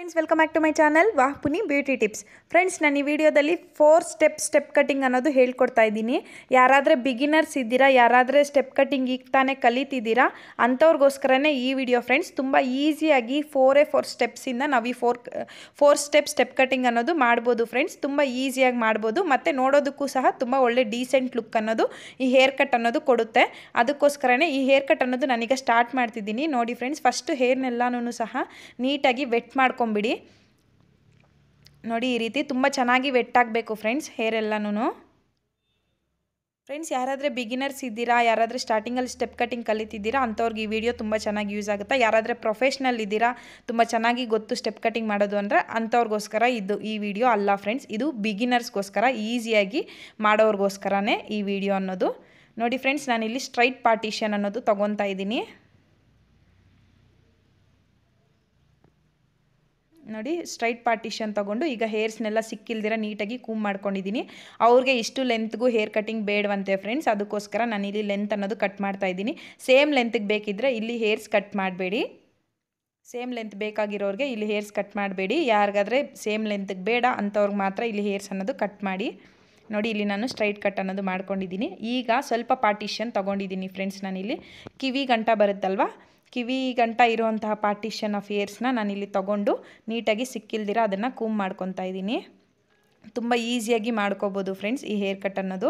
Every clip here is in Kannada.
friends welcome back to my channel ವಾಹ್ಪುನಿ ಬ್ಯೂಟಿ ಟಿಪ್ಸ್ ಫ್ರೆಂಡ್ಸ್ ನಾನು ಈ ವಿಡಿಯೋದಲ್ಲಿ ಫೋರ್ ಸ್ಟೆಪ್ ಸ್ಟೆಪ್ ಕಟಿಂಗ್ ಅನ್ನೋದು ಹೇಳ್ಕೊಡ್ತಾ ಇದ್ದೀನಿ ಯಾರಾದರೆ ಬಿಗಿನರ್ಸ್ ಇದ್ದೀರಾ ಯಾರಾದರೆ ಸ್ಟೆಪ್ ಕಟಿಂಗ್ ಈಗ ತಾನೇ ಕಲಿತಿದ್ದೀರಾ ಅಂಥವ್ರಿಗೋಸ್ಕರನೇ ಈ ವಿಡಿಯೋ ಫ್ರೆಂಡ್ಸ್ ತುಂಬ ಈಸಿಯಾಗಿ ಎ ಫೋರ್ ಸ್ಟೆಪ್ಸಿಂದ ನಾವು ಈ four four step step cutting ಅನ್ನೋದು ಮಾಡ್ಬೋದು ಫ್ರೆಂಡ್ಸ್ ತುಂಬ ಈಸಿಯಾಗಿ ಮಾಡ್ಬೋದು ಮತ್ತು ನೋಡೋದಕ್ಕೂ ಸಹ ತುಂಬ ಒಳ್ಳೆ ಡೀಸೆಂಟ್ ಲುಕ್ ಅನ್ನೋದು ಈ ಹೇರ್ ಕಟ್ ಅನ್ನೋದು ಕೊಡುತ್ತೆ ಅದಕ್ಕೋಸ್ಕರನೇ ಈ ಹೇರ್ ಕಟ್ ಅನ್ನೋದು ನಾನೀಗ ಸ್ಟಾರ್ಟ್ ಮಾಡ್ತಿದ್ದೀನಿ ನೋಡಿ ಫ್ರೆಂಡ್ಸ್ ಫಸ್ಟು ಹೇರ್ನೆಲ್ಲನೂ ಸಹ ನೀಟಾಗಿ ವೆಟ್ ಮಾಡ್ಕೊಂಡು ಮಾಡ್ಕೊಂಬಿಡಿ ನೋಡಿ ಈ ರೀತಿ ತುಂಬ ಚೆನ್ನಾಗಿ ವೆಟ್ ಆಗಬೇಕು ಫ್ರೆಂಡ್ಸ್ ಹೇರ್ ಎಲ್ಲನೂ ಫ್ರೆಂಡ್ಸ್ ಯಾರಾದರೆ ಬಿಗಿನರ್ಸ್ ಇದ್ದೀರಾ ಯಾರಾದರೆ ಸ್ಟಾರ್ಟಿಂಗಲ್ಲಿ ಸ್ಟೆಪ್ ಕಟ್ಟಿಂಗ್ ಕಲಿತಿದ್ದೀರಾ ಅಂಥವ್ರಿಗೆ ಈ ವಿಡಿಯೋ ತುಂಬ ಚೆನ್ನಾಗಿ ಯೂಸ್ ಆಗುತ್ತೆ ಯಾರಾದರೆ ಪ್ರೊಫೆಷ್ನಲ್ ಇದ್ದೀರಾ ತುಂಬ ಚೆನ್ನಾಗಿ ಗೊತ್ತು ಸ್ಟೆಪ್ ಕಟ್ಟಿಂಗ್ ಮಾಡೋದು ಅಂದರೆ ಅಂಥವ್ರಿಗೋಸ್ಕರ ಇದು ಈ ವಿಡಿಯೋ ಅಲ್ಲ ಫ್ರೆಂಡ್ಸ್ ಇದು ಬಿಗಿನರ್ಸ್ಗೋಸ್ಕರ ಈಸಿಯಾಗಿ ಮಾಡೋರಿಗೋಸ್ಕರನೇ ಈ ವಿಡಿಯೋ ಅನ್ನೋದು ನೋಡಿ ಫ್ರೆಂಡ್ಸ್ ನಾನಿಲ್ಲಿ ಸ್ಟ್ರೈಟ್ ಪಾರ್ಟಿಷನ್ ಅನ್ನೋದು ತೊಗೊತಾ ಇದ್ದೀನಿ ನೋಡಿ ಸ್ಟ್ರೈಟ್ ಪಾರ್ಟಿಷನ್ ತೊಗೊಂಡು ಈಗ ಹೇರ್ಸ್ನೆಲ್ಲ ಸಿಕ್ಕಿಲ್ದಿರ ನೀಟಾಗಿ ಕೂಮ್ ಮಾಡ್ಕೊಂಡಿದ್ದೀನಿ ಅವ್ರಿಗೆ ಇಷ್ಟು ಲೆಂತ್ಗೂ ಹೇರ್ ಕಟಿಂಗ್ ಬೇಡವಂತೆ ಫ್ರೆಂಡ್ಸ್ ಅದಕ್ಕೋಸ್ಕರ ನಾನು ಇಲ್ಲಿ ಲೆಂತ್ ಅನ್ನೋದು ಕಟ್ ಮಾಡ್ತಾ ಇದ್ದೀನಿ ಸೇಮ್ ಲೆಂತ್ಗೆ ಬೇಕಿದ್ರೆ ಇಲ್ಲಿ ಹೇರ್ಸ್ ಕಟ್ ಮಾಡಬೇಡಿ ಸೇಮ್ ಲೆಂತ್ ಬೇಕಾಗಿರೋರಿಗೆ ಇಲ್ಲಿ ಹೇರ್ಸ್ ಕಟ್ ಮಾಡಬೇಡಿ ಯಾರಿಗಾದ್ರೆ ಸೇಮ್ ಲೆಂತ್ಗೆ ಬೇಡ ಅಂಥವ್ರಿಗೆ ಮಾತ್ರ ಇಲ್ಲಿ ಹೇರ್ಸ್ ಅನ್ನೋದು ಕಟ್ ಮಾಡಿ ನೋಡಿ ಇಲ್ಲಿ ನಾನು ಸ್ಟ್ರೈಟ್ ಕಟ್ ಅನ್ನೋದು ಮಾಡ್ಕೊಂಡಿದ್ದೀನಿ ಈಗ ಸ್ವಲ್ಪ ಪಾರ್ಟಿಷನ್ ತೊಗೊಂಡಿದ್ದೀನಿ ಫ್ರೆಂಡ್ಸ್ ನಾನಿಲ್ಲಿ ಕಿವಿ ಗಂಟ ಬರುತ್ತಲ್ವ ಕಿವಿ ಗಂಟ ಇರುವಂತಹ ಪಾರ್ಟಿಷನ್ ಆಫ್ ಏರ್ಸ್ನ ನಾನಿಲ್ಲಿ ತೊಗೊಂಡು ನೀಟಾಗಿ ಸಿಕ್ಕಿಲ್ದಿರ ಅದನ್ನು ಕೂಮ್ ಮಾಡ್ಕೊತಾ ಇದ್ದೀನಿ ತುಂಬ ಈಸಿಯಾಗಿ ಮಾಡ್ಕೋಬೋದು ಫ್ರೆಂಡ್ಸ್ ಈ ಹೇರ್ ಕಟ್ ಅನ್ನೋದು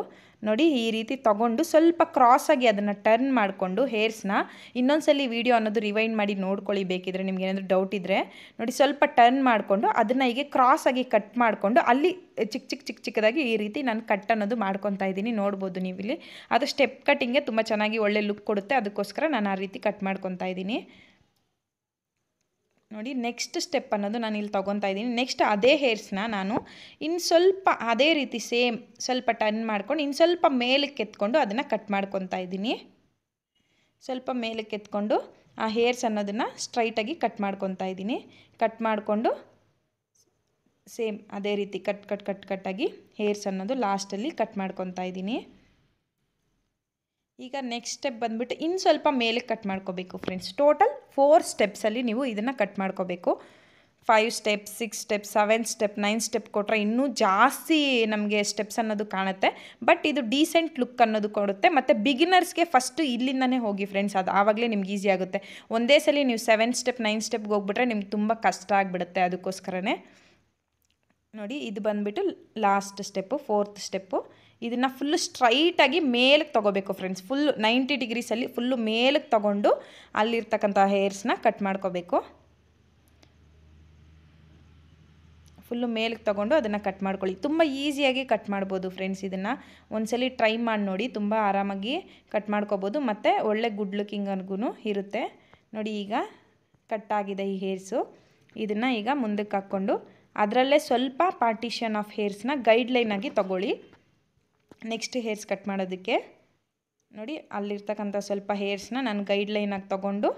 ನೋಡಿ ಈ ರೀತಿ ತೊಗೊಂಡು ಸ್ವಲ್ಪ ಕ್ರಾಸಾಗಿ ಅದನ್ನು ಟರ್ನ್ ಮಾಡಿಕೊಂಡು ಹೇರ್ಸ್ನ ಇನ್ನೊಂದ್ಸಲಿ ವಿಡಿಯೋ ಅನ್ನೋದು ರಿವೈಂಡ್ ಮಾಡಿ ನೋಡ್ಕೊಳ್ಳಿ ಬೇಕಿದ್ರೆ ನಿಮ್ಗೆ ಏನಾದರೂ ಡೌಟ್ ಇದ್ದರೆ ನೋಡಿ ಸ್ವಲ್ಪ ಟರ್ನ್ ಮಾಡಿಕೊಂಡು ಅದನ್ನು ಹೀಗೆ ಕ್ರಾಸಾಗಿ ಕಟ್ ಮಾಡಿಕೊಂಡು ಅಲ್ಲಿ ಚಿಕ್ಕ ಚಿಕ್ಕ ಚಿಕ್ಕ ಚಿಕ್ಕದಾಗಿ ಈ ರೀತಿ ನಾನು ಕಟ್ ಅನ್ನೋದು ಮಾಡ್ಕೊತಾ ಇದ್ದೀನಿ ನೋಡ್ಬೋದು ಇಲ್ಲಿ ಅದು ಸ್ಟೆಪ್ ಕಟ್ಟಿಂಗೆ ತುಂಬ ಚೆನ್ನಾಗಿ ಒಳ್ಳೆ ಲುಕ್ ಕೊಡುತ್ತೆ ಅದಕ್ಕೋಸ್ಕರ ನಾನು ಆ ರೀತಿ ಕಟ್ ಮಾಡ್ಕೊತಾ ಇದ್ದೀನಿ ನೋಡಿ ನೆಕ್ಸ್ಟ್ ಸ್ಟೆಪ್ ಅನ್ನೋದು ನಾನು ಇಲ್ಲಿ ತೊಗೊತಾ ಇದ್ದೀನಿ ನೆಕ್ಸ್ಟ್ ಅದೇ ಹೇರ್ಸ್ನ ನಾನು ಇನ್ನು ಸ್ವಲ್ಪ ಅದೇ ರೀತಿ ಸೇಮ್ ಸ್ವಲ್ಪ ಟರ್ನ್ ಮಾಡ್ಕೊಂಡು ಇನ್ನು ಸ್ವಲ್ಪ ಮೇಲಕ್ಕೆ ಎತ್ಕೊಂಡು ಅದನ್ನು ಕಟ್ ಮಾಡ್ಕೊತಾ ಇದ್ದೀನಿ ಸ್ವಲ್ಪ ಮೇಲಕ್ಕೆ ಎತ್ಕೊಂಡು ಆ ಹೇರ್ಸ್ ಅನ್ನೋದನ್ನು ಸ್ಟ್ರೈಟಾಗಿ ಕಟ್ ಮಾಡ್ಕೊತಾ ಇದ್ದೀನಿ ಕಟ್ ಮಾಡಿಕೊಂಡು ಸೇಮ್ ಅದೇ ರೀತಿ ಕಟ್ ಕಟ್ ಕಟ್ ಕಟ್ಟಾಗಿ ಹೇರ್ಸ್ ಅನ್ನೋದು ಲಾಸ್ಟಲ್ಲಿ ಕಟ್ ಮಾಡ್ಕೊತಾ ಇದ್ದೀನಿ ಈಗ ನೆಕ್ಸ್ಟ್ ಸ್ಟೆಪ್ ಬಂದುಬಿಟ್ಟು ಇನ್ನು ಸ್ವಲ್ಪ ಮೇಲೆ ಕಟ್ ಮಾಡ್ಕೋಬೇಕು ಫ್ರೆಂಡ್ಸ್ ಟೋಟಲ್ ಫೋರ್ ಸ್ಟೆಪ್ಸಲ್ಲಿ ನೀವು ಇದನ್ನು ಕಟ್ ಮಾಡ್ಕೋಬೇಕು five step six step seven step nine step ಕೊಟ್ಟರೆ ಇನ್ನೂ ಜಾಸ್ತಿ ನಮಗೆ ಸ್ಟೆಪ್ಸ್ ಅನ್ನೋದು ಕಾಣುತ್ತೆ ಬಟ್ ಇದು ಡೀಸೆಂಟ್ ಲುಕ್ ಅನ್ನೋದು ಕೊಡುತ್ತೆ ಮತ್ತು ಬಿಗಿನರ್ಸ್ಗೆ ಫಸ್ಟು ಇಲ್ಲಿಂದನೇ ಹೋಗಿ ಫ್ರೆಂಡ್ಸ್ ಅದು ಆವಾಗಲೇ ನಿಮ್ಗೆ ಈಸಿ ಆಗುತ್ತೆ ಒಂದೇ ಸಲ ನೀವು ಸೆವೆನ್ ಸ್ಟೆಪ್ ನೈನ್ ಸ್ಟೆಪ್ಗೆ ಹೋಗ್ಬಿಟ್ರೆ ನಿಮ್ಗೆ ತುಂಬ ಕಷ್ಟ ಆಗಿಬಿಡುತ್ತೆ ಅದಕ್ಕೋಸ್ಕರನೇ ನೋಡಿ ಇದು ಬಂದುಬಿಟ್ಟು ಲಾಸ್ಟ್ ಸ್ಟೆಪ್ಪು ಫೋರ್ತ್ ಸ್ಟೆಪ್ಪು ಇದನ್ನು ಫುಲ್ಲು ಸ್ಟ್ರೈಟಾಗಿ ಮೇಲಕ್ಕೆ ತೊಗೋಬೇಕು ಫ್ರೆಂಡ್ಸ್ ಫುಲ್ ನೈಂಟಿ ಡಿಗ್ರೀಸಲ್ಲಿ ಫುಲ್ಲು ಮೇಲಕ್ಕೆ ತೊಗೊಂಡು ಅಲ್ಲಿರ್ತಕ್ಕಂಥ ಹೇರ್ಸ್ನ ಕಟ್ ಮಾಡ್ಕೋಬೇಕು ಫುಲ್ಲು ಮೇಲಕ್ಕೆ ತೊಗೊಂಡು ಅದನ್ನು ಕಟ್ ಮಾಡ್ಕೊಳ್ಳಿ ತುಂಬ ಈಸಿಯಾಗಿ ಕಟ್ ಮಾಡ್ಬೋದು ಫ್ರೆಂಡ್ಸ್ ಇದನ್ನು ಒಂದ್ಸಲಿ ಟ್ರೈ ಮಾಡಿ ನೋಡಿ ತುಂಬ ಆರಾಮಾಗಿ ಕಟ್ ಮಾಡ್ಕೋಬೋದು ಮತ್ತು ಒಳ್ಳೆ ಗುಡ್ ಅನ್ಗೂ ಇರುತ್ತೆ ನೋಡಿ ಈಗ ಕಟ್ ಆಗಿದೆ ಈ ಹೇರ್ಸು ಇದನ್ನು ಈಗ ಮುಂದಕ್ಕೆ ಹಾಕ್ಕೊಂಡು ಅದರಲ್ಲೇ ಸ್ವಲ್ಪ ಪಾರ್ಟಿಷನ್ ಆಫ್ ಹೇರ್ಸ್ನ ಗೈಡ್ಲೈನಾಗಿ ತೊಗೊಳ್ಳಿ ನೆಕ್ಸ್ಟ್ ಹೇರ್ಸ್ ಕಟ್ ಮಾಡೋದಕ್ಕೆ ನೋಡಿ ಅಲ್ಲಿರ್ತಕ್ಕಂಥ ಸ್ವಲ್ಪ ಹೇರ್ಸ್ನ ನಾನು ಗೈಡ್ಲೈನಾಗಿ ತೊಗೊಂಡು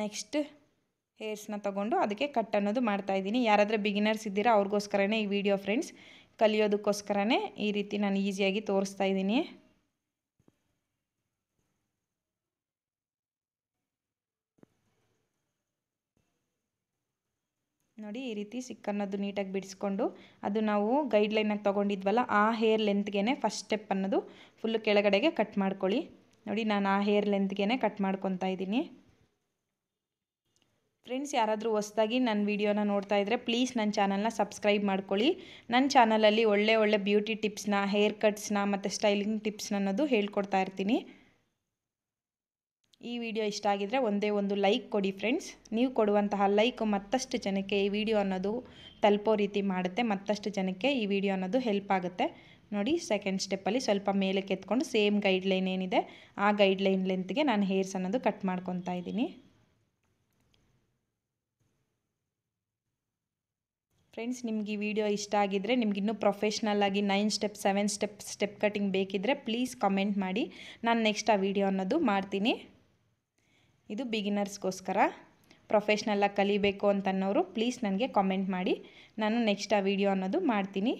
ನೆಕ್ಸ್ಟ್ ಹೇರ್ಸ್ನ ತೊಗೊಂಡು ಅದಕ್ಕೆ ಕಟ್ ಅನ್ನೋದು ಮಾಡ್ತಾಯಿದ್ದೀನಿ ಯಾರಾದರೂ ಬಿಗಿನರ್ಸ್ ಇದ್ದೀರಾ ಅವ್ರಿಗೋಸ್ಕರನೇ ಈ ವಿಡಿಯೋ ಫ್ರೆಂಡ್ಸ್ ಕಲಿಯೋದಕ್ಕೋಸ್ಕರನೇ ಈ ರೀತಿ ನಾನು ಈಸಿಯಾಗಿ ತೋರಿಸ್ತಾ ಇದ್ದೀನಿ ನೋಡಿ ಈ ರೀತಿ ಸಿಕ್ಕನ್ನೋದು ನೀಟಾಗಿ ಬಿಡಿಸ್ಕೊಂಡು ಅದು ನಾವು ಗೈಡ್ಲೈನಾಗಿ ತೊಗೊಂಡಿದ್ವಲ್ಲ ಆ ಹೇರ್ ಲೆಂತ್ಗೆ ಫಸ್ಟ್ ಸ್ಟೆಪ್ ಅನ್ನೋದು ಫುಲ್ಲು ಕೆಳಗಡೆಗೆ ಕಟ್ ಮಾಡ್ಕೊಳ್ಳಿ ನೋಡಿ ನಾನು ಆ ಹೇರ್ ಲೆಂತ್ಗೆ ಕಟ್ ಮಾಡ್ಕೊತಾ ಇದ್ದೀನಿ ಫ್ರೆಂಡ್ಸ್ ಯಾರಾದರೂ ಹೊಸ್ದಾಗಿ ನನ್ನ ವೀಡಿಯೋನ ನೋಡ್ತಾ ಇದ್ದರೆ ಪ್ಲೀಸ್ ನನ್ನ ಚಾನಲ್ನ ಸಬ್ಸ್ಕ್ರೈಬ್ ಮಾಡ್ಕೊಳ್ಳಿ ನನ್ನ ಚಾನಲಲ್ಲಿ ಒಳ್ಳೆ ಒಳ್ಳೆ ಬ್ಯೂಟಿ ಟಿಪ್ಸ್ನ ಹೇರ್ ಕಟ್ಸ್ನ ಮತ್ತು ಸ್ಟೈಲಿಂಗ್ ಟಿಪ್ಸ್ನ ಅನ್ನೋದು ಹೇಳ್ಕೊಡ್ತಾ ಇರ್ತೀನಿ ಈ ವಿಡಿಯೋ ಇಷ್ಟ ಆಗಿದ್ರೆ ಒಂದೇ ಒಂದು ಲೈಕ್ ಕೊಡಿ ಫ್ರೆಂಡ್ಸ್ ನೀವು ಕೊಡುವಂತಹ ಲೈಕ್ ಮತ್ತಷ್ಟು ಜನಕ್ಕೆ ಈ ವಿಡಿಯೋ ಅನ್ನೋದು ತಲುಪೋ ರೀತಿ ಮಾಡುತ್ತೆ ಮತ್ತಷ್ಟು ಜನಕ್ಕೆ ಈ ವಿಡಿಯೋ ಅನ್ನೋದು ಹೆಲ್ಪ್ ಆಗುತ್ತೆ ನೋಡಿ ಸೆಕೆಂಡ್ ಸ್ಟೆಪ್ಪಲ್ಲಿ ಸ್ವಲ್ಪ ಮೇಲೆ ಕೆತ್ಕೊಂಡು ಸೇಮ್ ಗೈಡ್ಲೈನ್ ಏನಿದೆ ಆ ಗೈಡ್ಲೈನ್ ಲೆಂತ್ಗೆ ನಾನು ಹೇರ್ಸ್ ಅನ್ನೋದು ಕಟ್ ಮಾಡ್ಕೊತಾ ಇದ್ದೀನಿ ಫ್ರೆಂಡ್ಸ್ ನಿಮ್ಗೆ ಈ ವಿಡಿಯೋ ಇಷ್ಟ ನಿಮ್ಗೆ ನಿಮ್ಗಿನ್ನೂ ಪ್ರೊಫೆಷ್ನಲ್ ಆಗಿ nine step seven step step cutting ಬೇಕಿದ್ದರೆ ಪ್ಲೀಸ್ ಕಮೆಂಟ್ ಮಾಡಿ ನಾನು ನೆಕ್ಸ್ಟ್ ಆ ವಿಡಿಯೋ ಅನ್ನೋದು ಮಾಡ್ತೀನಿ ಇದು ಬಿಗಿನರ್ಸ್ಗೋಸ್ಕರ ಪ್ರೊಫೆಷ್ನಲ್ಲಾಗಿ ಕಲಿಬೇಕು ಅಂತನ್ನೋರು ಪ್ಲೀಸ್ ನನಗೆ ಕಾಮೆಂಟ್ ಮಾಡಿ ನಾನು ನೆಕ್ಸ್ಟ್ ಆ ವಿಡಿಯೋ ಅನ್ನೋದು ಮಾಡ್ತೀನಿ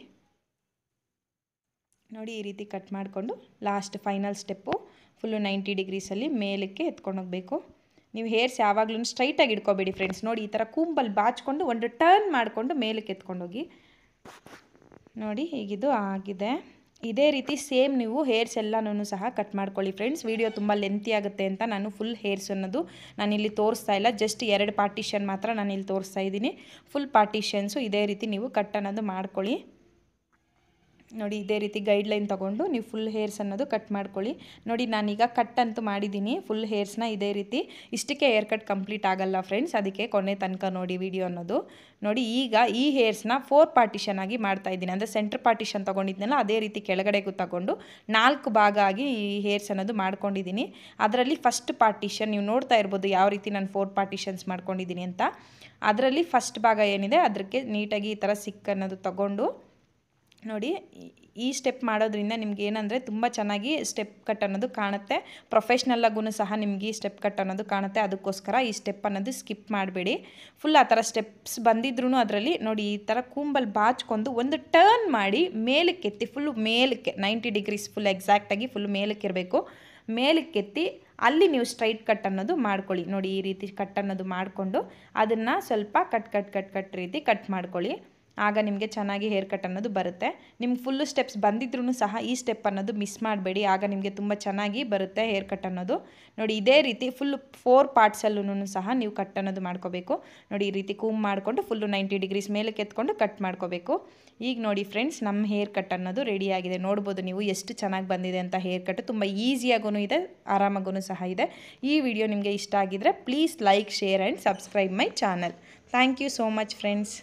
ನೋಡಿ ಈ ರೀತಿ ಕಟ್ ಮಾಡಿಕೊಂಡು last final step full ninety ಡಿಗ್ರೀಸಲ್ಲಿ ಮೇಲಕ್ಕೆ ಎತ್ಕೊಂಡು ಹೋಗಬೇಕು ನೀವು ಹೇರ್ಸ್ ಯಾವಾಗಲೂ ಸ್ಟ್ರೈಟಾಗಿ ಇಟ್ಕೋಬೇಡಿ ಫ್ರೆಂಡ್ಸ್ ನೋಡಿ ಈ ಥರ ಕೂಂಬಲ್ಲಿ ಬಾಚ್ಕೊಂಡು ಒಂದು ಟರ್ನ್ ಮಾಡಿಕೊಂಡು ಮೇಲಕ್ಕೆ ಎತ್ಕೊಂಡೋಗಿ ನೋಡಿ ಈಗಿದು ಆಗಿದೆ ಇದೇ ರೀತಿ ಸೇಮ್ ನೀವು ಹೇರ್ಸ್ ಎಲ್ಲನೂ ಸಹ ಕಟ್ ಮಾಡ್ಕೊಳ್ಳಿ ಫ್ರೆಂಡ್ಸ್ ವಿಡಿಯೋ ತುಂಬ ಲೆಂತಿ ಆಗುತ್ತೆ ಅಂತ ನಾನು ಫುಲ್ ಹೇರ್ಸ್ ಅನ್ನೋದು ನಾನಿಲ್ಲಿ ತೋರಿಸ್ತಾ ಇಲ್ಲ ಜಸ್ಟ್ ಎರಡು ಪಾರ್ಟಿಷನ್ ಮಾತ್ರ ನಾನಿಲ್ಲಿ ತೋರಿಸ್ತಾ ಇದ್ದೀನಿ ಫುಲ್ ಪಾರ್ಟಿಷನ್ಸು ಇದೇ ರೀತಿ ನೀವು ಕಟ್ ಅನ್ನೋದು ಮಾಡ್ಕೊಳ್ಳಿ ನೋಡಿ ಇದೇ ರೀತಿ ಗೈಡ್ಲೈನ್ ತೊಗೊಂಡು ನೀವು ಫುಲ್ ಹೇರ್ಸ್ ಅನ್ನೋದು ಕಟ್ ಮಾಡ್ಕೊಳ್ಳಿ ನೋಡಿ ನಾನೀಗ ಕಟ್ ಅಂತೂ ಮಾಡಿದ್ದೀನಿ ಫುಲ್ ಹೇರ್ಸ್ನ ಇದೇ ರೀತಿ ಇಷ್ಟಕ್ಕೆ ಹೇರ್ ಕಟ್ ಕಂಪ್ಲೀಟ್ ಆಗಲ್ಲ ಫ್ರೆಂಡ್ಸ್ ಅದಕ್ಕೆ ಕೊನೆ ತನಕ ನೋಡಿ ವಿಡಿಯೋ ಅನ್ನೋದು ನೋಡಿ ಈಗ ಈ ಹೇರ್ಸ್ನ ಫೋರ್ ಪಾರ್ಟಿಷನ್ ಆಗಿ ಮಾಡ್ತಾ ಇದ್ದೀನಿ ಅಂದರೆ ಸೆಂಟ್ರ್ ಪಾರ್ಟಿಷನ್ ತೊಗೊಂಡಿದ್ನಲ್ಲ ಅದೇ ರೀತಿ ಕೆಳಗಡೆಗೂ ತಗೊಂಡು ನಾಲ್ಕು ಭಾಗ ಆಗಿ ಈ ಹೇರ್ಸ್ ಅನ್ನೋದು ಮಾಡ್ಕೊಂಡಿದ್ದೀನಿ ಅದರಲ್ಲಿ ಫಸ್ಟ್ ಪಾರ್ಟಿಷನ್ ನೀವು ನೋಡ್ತಾ ಇರ್ಬೋದು ಯಾವ ರೀತಿ ನಾನು ಫೋರ್ ಪಾರ್ಟಿಷನ್ಸ್ ಮಾಡ್ಕೊಂಡಿದ್ದೀನಿ ಅಂತ ಅದರಲ್ಲಿ ಫಸ್ಟ್ ಭಾಗ ಏನಿದೆ ಅದಕ್ಕೆ ನೀಟಾಗಿ ಈ ಥರ ಸಿಕ್ ಅನ್ನೋದು ತಗೊಂಡು ನೋಡಿ ಈ ಸ್ಟೆಪ್ ಮಾಡೋದ್ರಿಂದ ನಿಮ್ಗೆ ಏನಂದರೆ ತುಂಬ ಚೆನ್ನಾಗಿ ಸ್ಟೆಪ್ ಕಟ್ ಅನ್ನೋದು ಕಾಣುತ್ತೆ ಪ್ರೊಫೆಷ್ನಲ್ಲಾಗೂ ಸಹ ನಿಮಗೆ ಈ ಸ್ಟೆಪ್ ಕಟ್ ಅನ್ನೋದು ಕಾಣುತ್ತೆ ಅದಕ್ಕೋಸ್ಕರ ಈ ಸ್ಟೆಪ್ ಅನ್ನೋದು ಸ್ಕಿಪ್ ಮಾಡಬೇಡಿ ಫುಲ್ ಆ ಥರ ಸ್ಟೆಪ್ಸ್ ಬಂದಿದ್ರೂ ಅದರಲ್ಲಿ ನೋಡಿ ಈ ಥರ ಕೂಂಬಲ್ ಬಾಚ್ಕೊಂಡು ಒಂದು ಟರ್ನ್ ಮಾಡಿ ಮೇಲಕ್ಕೆತ್ತಿ ಎತ್ತಿ ಫುಲ್ ಮೇಲಕ್ಕೆ ನೈಂಟಿ ಡಿಗ್ರೀಸ್ ಫುಲ್ ಎಕ್ಸಾಕ್ಟಾಗಿ ಫುಲ್ ಮೇಲಕ್ಕೆ ಇರಬೇಕು ಮೇಲಕ್ಕೆತ್ತಿ ಅಲ್ಲಿ ನೀವು ಸ್ಟ್ರೈಟ್ ಕಟ್ ಅನ್ನೋದು ಮಾಡ್ಕೊಳ್ಳಿ ನೋಡಿ ಈ ರೀತಿ ಕಟ್ ಅನ್ನೋದು ಮಾಡಿಕೊಂಡು ಅದನ್ನು ಸ್ವಲ್ಪ ಕಟ್ ಕಟ್ ಕಟ್ ಕಟ್ ರೀತಿ ಕಟ್ ಮಾಡ್ಕೊಳ್ಳಿ ಆಗ ನಿಮಗೆ ಚೆನ್ನಾಗಿ ಹೇರ್ ಕಟ್ ಅನ್ನೋದು ಬರುತ್ತೆ ನಿಮ್ಮ ಫುಲ್ಲು ಸ್ಟೆಪ್ಸ್ ಬಂದಿದ್ರೂ ಸಹ ಈ ಸ್ಟೆಪ್ ಅನ್ನೋದು ಮಿಸ್ ಮಾಡಬೇಡಿ ಆಗ ನಿಮಗೆ ತುಂಬ ಚೆನ್ನಾಗಿ ಬರುತ್ತೆ ಹೇರ್ ಕಟ್ ಅನ್ನೋದು ನೋಡಿ ಇದೇ ರೀತಿ ಫುಲ್ಲು ಫೋರ್ ಪಾರ್ಟ್ಸಲ್ಲೂ ಸಹ ನೀವು ಕಟ್ ಅನ್ನೋದು ಮಾಡ್ಕೋಬೇಕು ನೋಡಿ ಈ ರೀತಿ ಕೂಮ್ ಮಾಡಿಕೊಂಡು ಫುಲ್ಲು ನೈಂಟಿ ಡಿಗ್ರೀಸ್ ಮೇಲೆ ಕೆತ್ಕೊಂಡು ಕಟ್ ಮಾಡ್ಕೋಬೇಕು ಈಗ ನೋಡಿ ಫ್ರೆಂಡ್ಸ್ ನಮ್ಮ ಹೇರ್ ಕಟ್ ಅನ್ನೋದು ರೆಡಿಯಾಗಿದೆ ನೋಡ್ಬೋದು ನೀವು ಎಷ್ಟು ಚೆನ್ನಾಗಿ ಬಂದಿದೆ ಅಂತ ಹೇರ್ ಕಟ್ ತುಂಬ ಈಸಿಯಾಗೂ ಇದೆ ಆರಾಮಾಗೂ ಸಹ ಇದೆ ಈ ವಿಡಿಯೋ ನಿಮಗೆ ಇಷ್ಟ ಆಗಿದ್ರೆ please like share and subscribe my channel thank you so much friends